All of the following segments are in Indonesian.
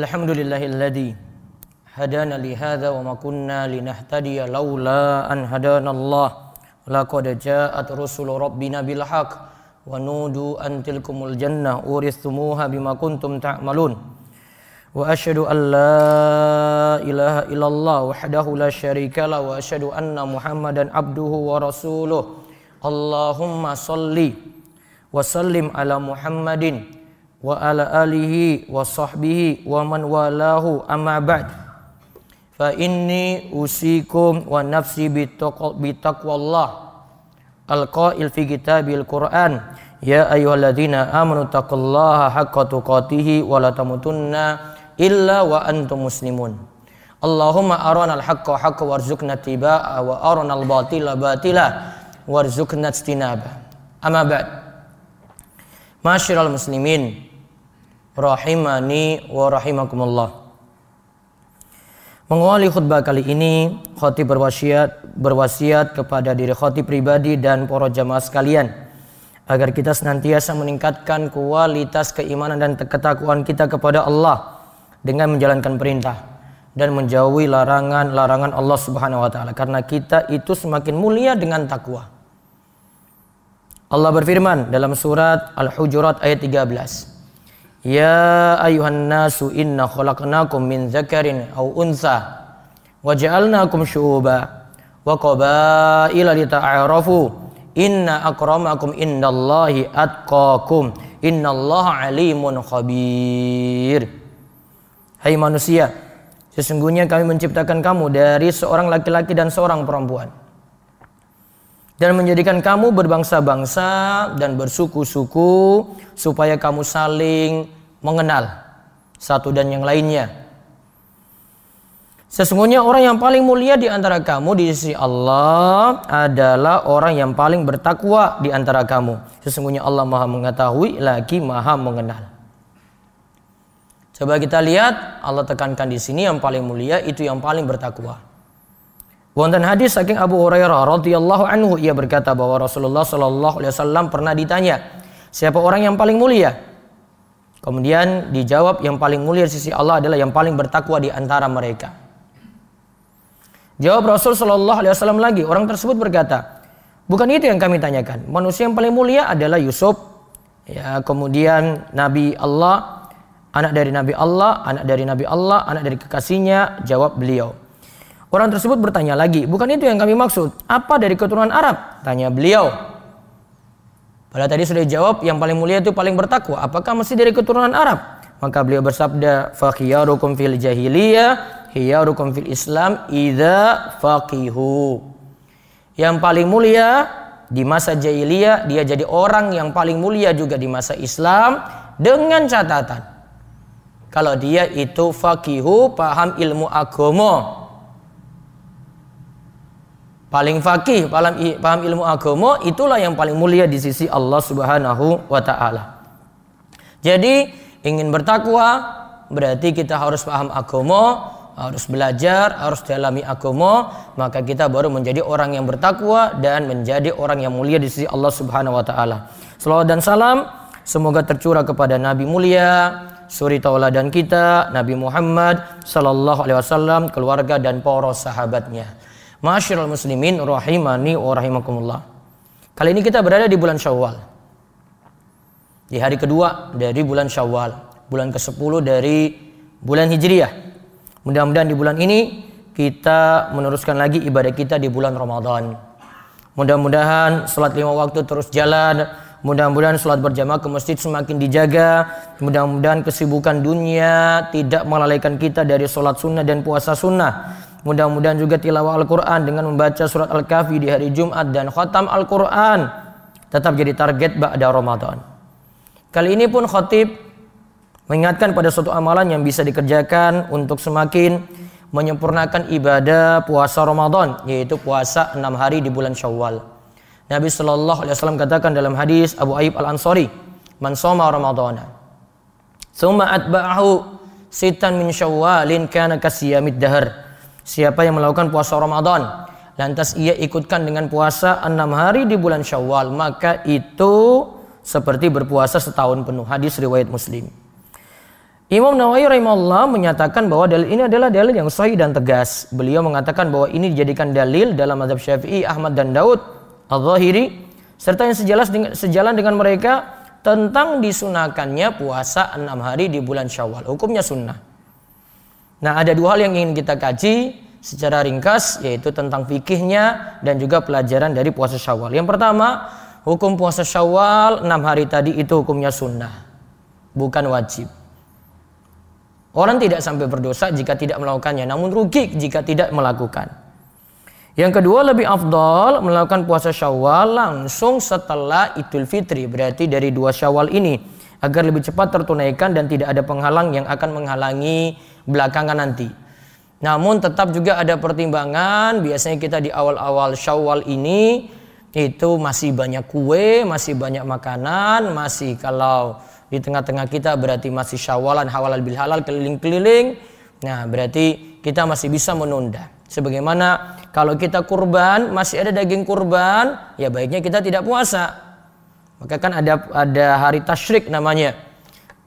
الحمد لله الذي هدانا لهذا وما كنا لنهتدي لولا أن هدانا الله لقد جاءت رسل ربنا بالحق ونودوا أن تلكم الجنة أورثتموها بما كنتم تعملون وأشهد أن لا إله إلا الله وحده لا شريك له وأشهد أن محمدا عبده ورسوله اللهم صل وسلم على محمد wa ala alihi wa sahbihi wa man walahu amma ba'd fa inni usikum wa nafsi bitaqwallah alqail fi kitabil quran ya ayyuhalladzina amanu taqullaha haqqa tuqatihi wa la tamutunna illa wa antum muslimun Allahumma al haqqa haqqa warzuqna tibaa wa al batila batila warzuqna istinaba amma ba'd Masyiral muslimin rahimani wa rahimakumullah. Mengawali khutbah kali ini, khotib berwasiat, berwasiat kepada diri khotib pribadi dan para jamaah sekalian agar kita senantiasa meningkatkan kualitas keimanan dan ketakwaan kita kepada Allah dengan menjalankan perintah dan menjauhi larangan-larangan Allah Subhanahu wa taala karena kita itu semakin mulia dengan takwa. Allah berfirman dalam surat Al-Hujurat ayat 13. Ya ayuhan nasu inna khalaqnakum min zakarin aw untha wa ja'alnakum syu'uba wa qabaila lita'arafu inna akramakum indallahi atqakum innallaha alimun khabir Hai manusia sesungguhnya kami menciptakan kamu dari seorang laki-laki dan seorang perempuan dan menjadikan kamu berbangsa-bangsa dan bersuku-suku supaya kamu saling mengenal satu dan yang lainnya. Sesungguhnya orang yang paling mulia di antara kamu di sisi Allah adalah orang yang paling bertakwa di antara kamu. Sesungguhnya Allah Maha mengetahui lagi Maha mengenal. Coba kita lihat Allah tekankan di sini yang paling mulia itu yang paling bertakwa. Wonten hadis saking Abu Hurairah radhiyallahu anhu ia berkata bahwa Rasulullah shallallahu alaihi wasallam pernah ditanya, siapa orang yang paling mulia? Kemudian dijawab yang paling mulia di sisi Allah adalah yang paling bertakwa di antara mereka. Jawab Rasul Shallallahu Alaihi Wasallam lagi, orang tersebut berkata, bukan itu yang kami tanyakan. Manusia yang paling mulia adalah Yusuf, ya, kemudian Nabi Allah, anak dari Nabi Allah, anak dari Nabi Allah, anak dari kekasihnya. Jawab beliau. Orang tersebut bertanya lagi, bukan itu yang kami maksud. Apa dari keturunan Arab? Tanya beliau. Padahal tadi sudah dijawab yang paling mulia itu paling bertakwa. Apakah masih dari keturunan Arab? Maka beliau bersabda, "Fakhiyarukum fil jahiliyah, hia hiyarukum fil Islam idza fakihu. Yang paling mulia di masa jahiliyah dia jadi orang yang paling mulia juga di masa Islam dengan catatan kalau dia itu fakihu paham ilmu agomo paling fakih, paham, paham ilmu agama, itulah yang paling mulia di sisi Allah Subhanahu wa taala. Jadi, ingin bertakwa berarti kita harus paham agama, harus belajar, harus dalami agama, maka kita baru menjadi orang yang bertakwa dan menjadi orang yang mulia di sisi Allah Subhanahu wa taala. Selawat dan salam semoga tercurah kepada nabi mulia, suri tauladan kita Nabi Muhammad sallallahu alaihi wasallam, keluarga dan para sahabatnya. Masyarul muslimin rahimani wa rahimakumullah. Kali ini kita berada di bulan Syawal. Di hari kedua dari bulan Syawal, bulan ke-10 dari bulan Hijriyah. Mudah-mudahan di bulan ini kita meneruskan lagi ibadah kita di bulan Ramadan. Mudah-mudahan salat lima waktu terus jalan, Mudah-mudahan salat berjamaah ke masjid semakin dijaga. Mudah-mudahan kesibukan dunia tidak melalaikan kita dari sholat sunnah dan puasa sunnah. Mudah-mudahan juga tilawah Al-Quran dengan membaca surat Al-Kahfi di hari Jumat dan khatam Al-Quran tetap jadi target ba'da Ramadan. Kali ini pun khotib mengingatkan pada suatu amalan yang bisa dikerjakan untuk semakin menyempurnakan ibadah puasa Ramadan yaitu puasa enam hari di bulan Syawal. Nabi Shallallahu Alaihi Wasallam katakan dalam hadis Abu Ayyub Al Ansori, "Man soma Ramadan, summa atba'ahu sitan min syawalin kana kasiyamid dahar." Siapa yang melakukan puasa Ramadan lantas ia ikutkan dengan puasa enam hari di bulan Syawal, maka itu seperti berpuasa setahun penuh. Hadis riwayat Muslim. Imam Nawawi rahimahullah menyatakan bahwa dalil ini adalah dalil yang sahih dan tegas. Beliau mengatakan bahwa ini dijadikan dalil dalam mazhab Syafi'i, Ahmad dan Daud al-Zahiri serta yang sejalan dengan, sejalan dengan mereka tentang disunakannya puasa enam hari di bulan Syawal. Hukumnya sunnah. Nah, ada dua hal yang ingin kita kaji secara ringkas yaitu tentang fikihnya dan juga pelajaran dari puasa Syawal. Yang pertama, hukum puasa Syawal enam hari tadi itu hukumnya sunnah, bukan wajib. Orang tidak sampai berdosa jika tidak melakukannya, namun rugi jika tidak melakukan. Yang kedua lebih afdol melakukan puasa Syawal langsung setelah Idul Fitri, berarti dari dua Syawal ini agar lebih cepat tertunaikan dan tidak ada penghalang yang akan menghalangi belakangan nanti. Namun tetap juga ada pertimbangan, biasanya kita di awal-awal Syawal ini itu masih banyak kue, masih banyak makanan, masih kalau di tengah-tengah kita berarti masih syawalan hawalal bil halal keliling-keliling. Nah, berarti kita masih bisa menunda. Sebagaimana kalau kita kurban, masih ada daging kurban, ya baiknya kita tidak puasa. Maka kan ada ada hari tasyrik namanya.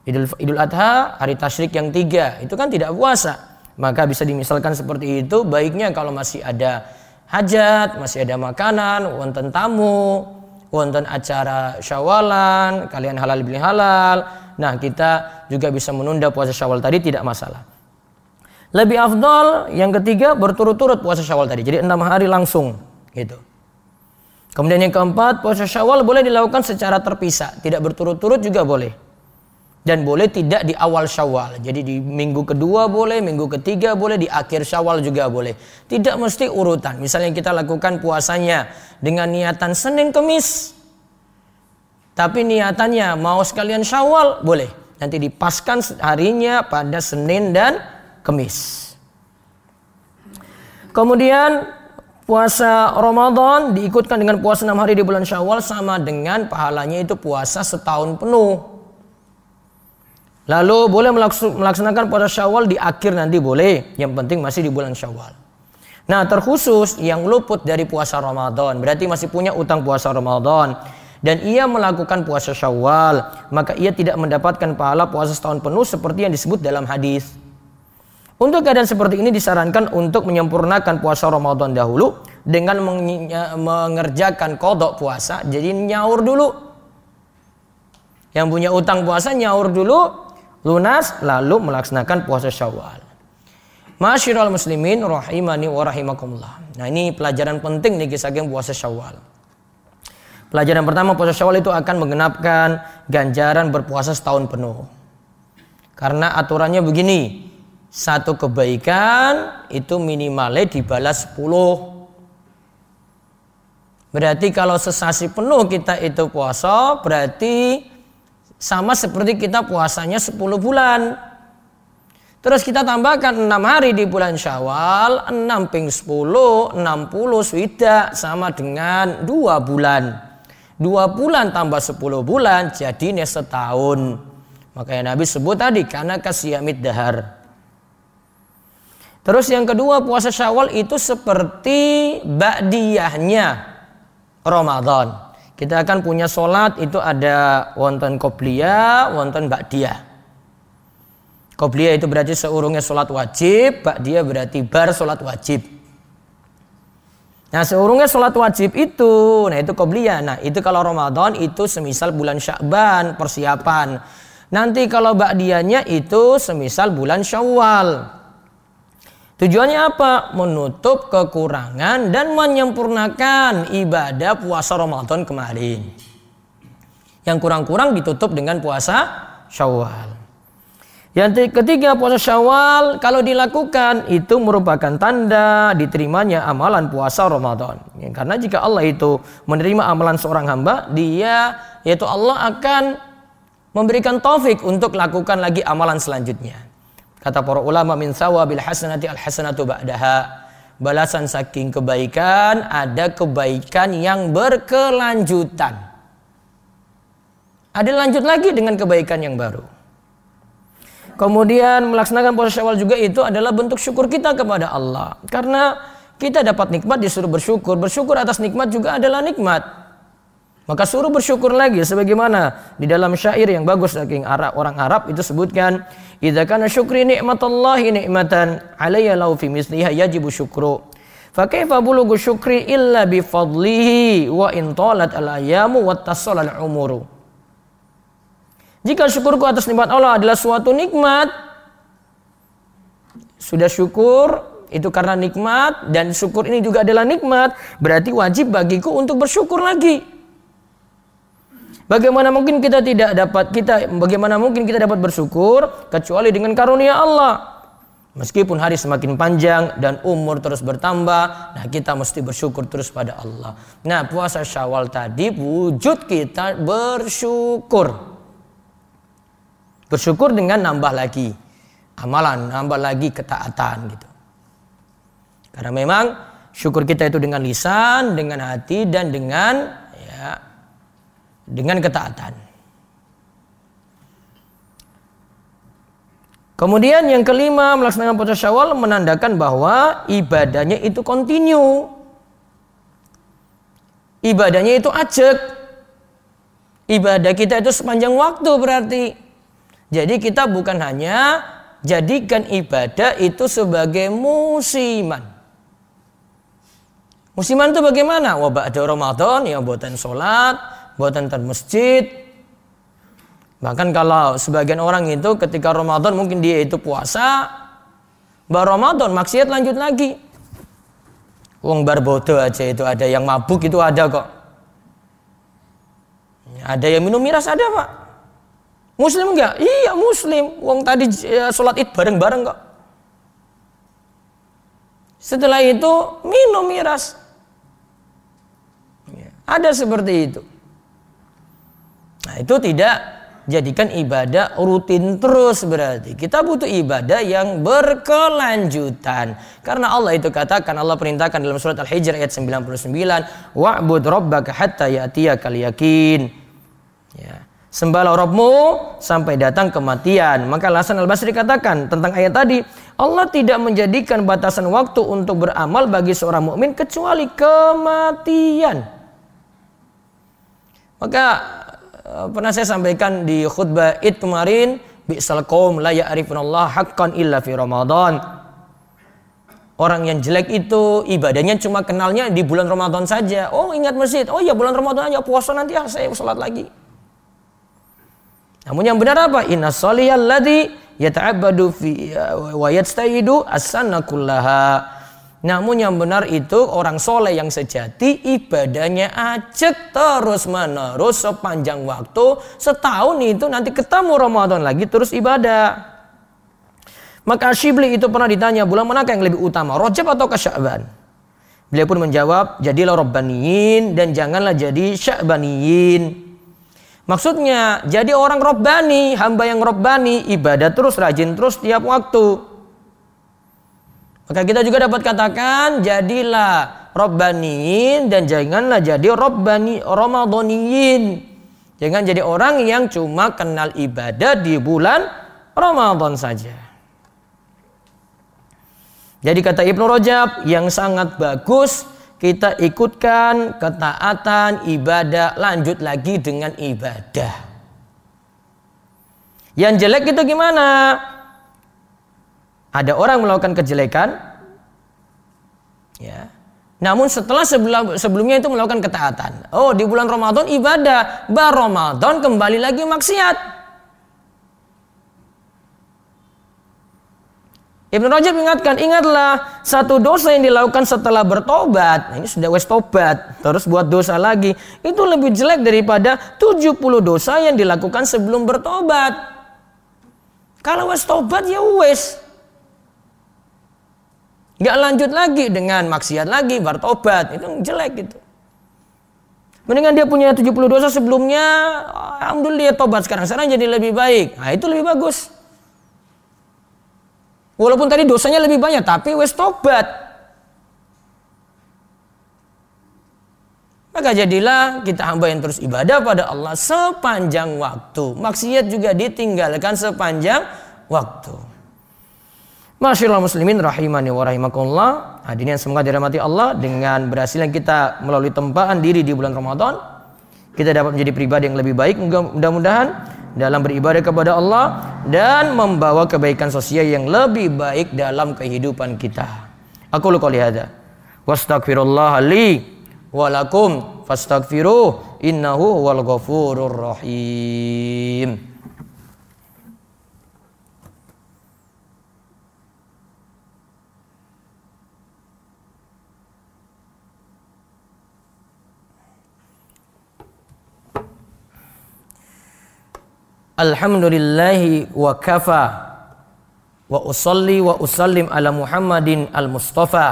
Idul, Idul Adha, hari tasyrik yang tiga, itu kan tidak puasa. Maka bisa dimisalkan seperti itu, baiknya kalau masih ada hajat, masih ada makanan, wonten tamu, wonten acara syawalan, kalian halal beli halal. Nah, kita juga bisa menunda puasa syawal tadi tidak masalah. Lebih afdol yang ketiga berturut-turut puasa syawal tadi. Jadi enam hari langsung gitu. Kemudian yang keempat puasa syawal boleh dilakukan secara terpisah. Tidak berturut-turut juga boleh dan boleh tidak di awal Syawal. Jadi di minggu kedua boleh, minggu ketiga boleh, di akhir Syawal juga boleh. Tidak mesti urutan. Misalnya kita lakukan puasanya dengan niatan Senin Kemis. Tapi niatannya mau sekalian Syawal, boleh. Nanti dipaskan harinya pada Senin dan Kemis. Kemudian puasa Ramadan diikutkan dengan puasa 6 hari di bulan Syawal sama dengan pahalanya itu puasa setahun penuh. Lalu boleh melaksanakan puasa Syawal di akhir nanti boleh. Yang penting masih di bulan Syawal. Nah, terkhusus yang luput dari puasa Ramadan, berarti masih punya utang puasa Ramadan dan ia melakukan puasa Syawal, maka ia tidak mendapatkan pahala puasa setahun penuh seperti yang disebut dalam hadis. Untuk keadaan seperti ini disarankan untuk menyempurnakan puasa Ramadan dahulu dengan e, mengerjakan kodok puasa, jadi nyaur dulu. Yang punya utang puasa nyaur dulu, lunas lalu melaksanakan puasa Syawal. Masyiral muslimin rahimani wa rahimakumullah. Nah, ini pelajaran penting nih kisah geng puasa Syawal. Pelajaran pertama puasa Syawal itu akan menggenapkan ganjaran berpuasa setahun penuh. Karena aturannya begini, satu kebaikan itu minimalnya dibalas 10. Berarti kalau sesasi penuh kita itu puasa, berarti sama seperti kita puasanya 10 bulan. Terus kita tambahkan 6 hari di bulan Syawal, 6 ping 10, 60 swida sama dengan 2 bulan. 2 bulan tambah 10 bulan jadinya setahun. Makanya Nabi sebut tadi karena kasiyamid dahar. Terus yang kedua puasa Syawal itu seperti ba'diyahnya Ramadan. Kita akan punya sholat itu ada wonton kobliya, wonton bakdia. Koplia itu berarti seurungnya sholat wajib, bakdia berarti bar sholat wajib. Nah seurungnya sholat wajib itu, nah itu koplia. Nah itu kalau Ramadan itu semisal bulan Syakban persiapan. Nanti kalau bakdianya itu semisal bulan Syawal. Tujuannya apa? Menutup kekurangan dan menyempurnakan ibadah puasa Ramadan kemarin. Yang kurang-kurang ditutup dengan puasa Syawal. Yang ketiga puasa Syawal kalau dilakukan itu merupakan tanda diterimanya amalan puasa Ramadan. Ya, karena jika Allah itu menerima amalan seorang hamba, dia yaitu Allah akan memberikan taufik untuk lakukan lagi amalan selanjutnya. Kata para ulama min sawabil hasanati al hasanatu ba'daha. Balasan saking kebaikan ada kebaikan yang berkelanjutan. Ada lanjut lagi dengan kebaikan yang baru. Kemudian melaksanakan puasa Syawal juga itu adalah bentuk syukur kita kepada Allah. Karena kita dapat nikmat disuruh bersyukur. Bersyukur atas nikmat juga adalah nikmat. Maka suruh bersyukur lagi sebagaimana di dalam syair yang bagus saking Arab, orang Arab itu sebutkan idza kana syukri nikmatallahi nikmatan alayya law fi misliha yajibu syukru fa kaifa bulugu syukri illa bi fadlihi wa in talat al ayamu wa al umuru jika syukurku atas nikmat Allah adalah suatu nikmat sudah syukur itu karena nikmat dan syukur ini juga adalah nikmat berarti wajib bagiku untuk bersyukur lagi Bagaimana mungkin kita tidak dapat kita bagaimana mungkin kita dapat bersyukur kecuali dengan karunia Allah. Meskipun hari semakin panjang dan umur terus bertambah, nah kita mesti bersyukur terus pada Allah. Nah, puasa Syawal tadi wujud kita bersyukur. Bersyukur dengan nambah lagi amalan, nambah lagi ketaatan gitu. Karena memang syukur kita itu dengan lisan, dengan hati dan dengan dengan ketaatan. Kemudian yang kelima melaksanakan puasa Syawal menandakan bahwa ibadahnya itu kontinu. Ibadahnya itu ajak. Ibadah kita itu sepanjang waktu berarti. Jadi kita bukan hanya jadikan ibadah itu sebagai musiman. Musiman itu bagaimana? Wabak ada Ramadan ya buatan sholat, buatan tentang masjid. Bahkan kalau sebagian orang itu ketika Ramadan mungkin dia itu puasa, bar Ramadan maksiat lanjut lagi. uang bar bodoh aja itu ada yang mabuk itu ada kok. Ada yang minum miras ada pak. Muslim enggak? Iya muslim. uang tadi ya, sholat id bareng-bareng kok. Setelah itu minum miras. Iya, ada seperti itu. Nah, itu tidak jadikan ibadah rutin terus berarti. Kita butuh ibadah yang berkelanjutan. Karena Allah itu katakan Allah perintahkan dalam surat Al-Hijr ayat 99, "Wa'bud rabbaka hatta ya'tiyakal yakin." Ya. Sembahlah Rabbmu sampai datang kematian. Maka Hasan Al-Basri katakan tentang ayat tadi, Allah tidak menjadikan batasan waktu untuk beramal bagi seorang mukmin kecuali kematian. Maka Eh, pernah saya sampaikan di khutbah Id kemarin, bi'sal qawm la ya'rifunallah haqqan illa fi Ramadan. Orang yang jelek itu ibadahnya cuma kenalnya di bulan Ramadan saja. Oh, ingat masjid. Oh ya bulan Ramadan aja puasa nanti ya saya sholat lagi. Namun yang benar apa? Inna sholiyalladzi yata'abadu fi eh, wa yasta'idu as-sanna kullaha namun yang benar itu orang soleh yang sejati ibadahnya ajak terus menerus sepanjang waktu setahun itu nanti ketemu Ramadan lagi terus ibadah. Maka Shibli itu pernah ditanya bulan manakah yang lebih utama Rojab atau Sya'ban? Beliau pun menjawab jadilah Robbaniin dan janganlah jadi Sya'baniin. Maksudnya jadi orang Robbani, hamba yang Robbani, ibadah terus, rajin terus tiap waktu. Maka kita juga dapat katakan jadilah robbaniin dan janganlah jadi robbani ramadhaniin. Jangan jadi orang yang cuma kenal ibadah di bulan Ramadan saja. Jadi kata Ibnu Rajab yang sangat bagus kita ikutkan ketaatan ibadah lanjut lagi dengan ibadah. Yang jelek itu gimana? ada orang melakukan kejelekan ya namun setelah sebelumnya itu melakukan ketaatan. Oh, di bulan Ramadan ibadah, bar Ramadan kembali lagi maksiat. Ibn Rajab ingatkan, ingatlah satu dosa yang dilakukan setelah bertobat. ini sudah wes tobat, terus buat dosa lagi. Itu lebih jelek daripada 70 dosa yang dilakukan sebelum bertobat. Kalau wes tobat ya wes, Nggak lanjut lagi dengan maksiat lagi, bertobat. Itu jelek gitu. Mendingan dia punya 70 dosa sebelumnya, alhamdulillah tobat sekarang. Sekarang jadi lebih baik. Nah, itu lebih bagus. Walaupun tadi dosanya lebih banyak, tapi wes tobat. Maka jadilah kita hamba yang terus ibadah pada Allah sepanjang waktu. Maksiat juga ditinggalkan sepanjang waktu. Masyaallah muslimin rahimani wa rahimakumullah. Hadirin yang semoga dirahmati Allah dengan berhasilnya kita melalui tempaan diri di bulan Ramadan, kita dapat menjadi pribadi yang lebih baik mudah-mudahan dalam beribadah kepada Allah dan membawa kebaikan sosial yang lebih baik dalam kehidupan kita. Aku lu qouli hadza. Wastaghfirullah li wa lakum fastaghfiruh innahu wal ghafurur rahim. الحمد لله وكفى وأصلي وأسلم على محمد المصطفى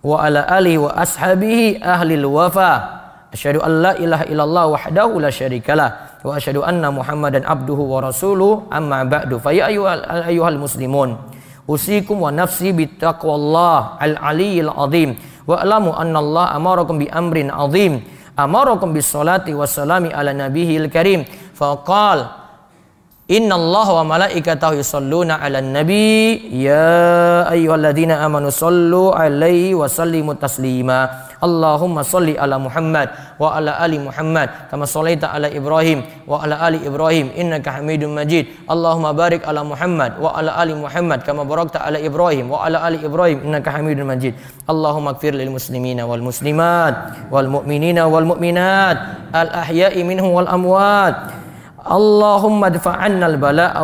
وعلى آله وأصحابه أهل الوفا أشهد أن لا إله إلا الله وحده لا شريك له وأشهد أن محمدا عبده ورسوله أما بعد فيا أيها المسلمون أوصيكم ونفسي بتقوى الله العلي العظيم واعلموا أن الله أمركم بأمر عظيم أمركم بالصلاة والسلام على نبيه الكريم فقال Inna Allah wa malaikatahu yusalluna ala nabi Ya ayyuhalladzina amanu sallu alaihi wa sallimu taslima Allahumma salli ala Muhammad wa ala ali Muhammad Kama sallaita ala Ibrahim wa ala ali Ibrahim Innaka hamidun majid Allahumma barik ala Muhammad wa ala ali Muhammad Kama barakta ala Ibrahim wa ala ali Ibrahim Innaka hamidun majid Allahumma kfir lil muslimina wal muslimat Wal mu'minina wal mu'minat Al ahya'i minhum wal amwat اللهم ادفع عنا البلاء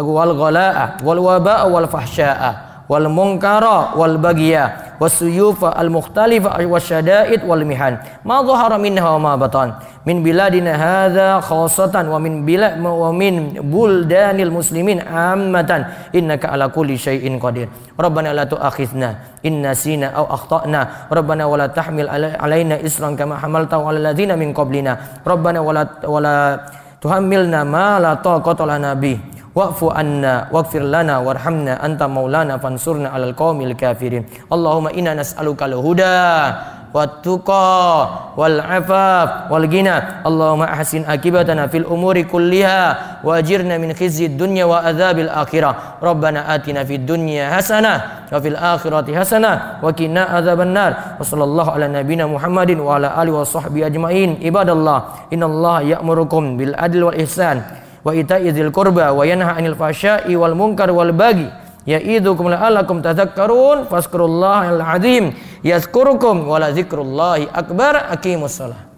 والغلاء والوباء والفحشاء والمنكر والبغي والسيوف المختلفة والشدائد والمحن ما ظهر منها وما بطن من بلادنا هذا خاصة ومن بلاد ومن بلدان المسلمين عامة إنك على كل شيء قدير ربنا لا تؤاخذنا إن نسينا أو أخطأنا ربنا ولا تحمل علينا إسرا كما حملته على الذين من قبلنا ربنا ولا ولا tuhammilna ma la taqata Nabi, wa'fu anna waghfir lana warhamna anta maulana fansurna alal qawmil kafirin Allahumma inna nas'aluka al-huda والتقى والعفاف والغنى اللهم أحسن عاقبتنا في الأمور كلها وأجرنا من خزي الدنيا وأذاب الآخرة ربنا آتنا في الدنيا حسنة وفي الآخرة حسنة وكنا عذاب النار وصلى الله على نبينا محمد وعلى آله وصحبه أجمعين عباد الله إن الله يأمركم بالعدل والإحسان وإيتاء ذي القربى وينهى عن الفحشاء والمنكر والبغي Ya'idukum la'alakum tadhakkarun fazkurullah al adhim, yazkurukum wa la zikrullahi akbar aqimus salah.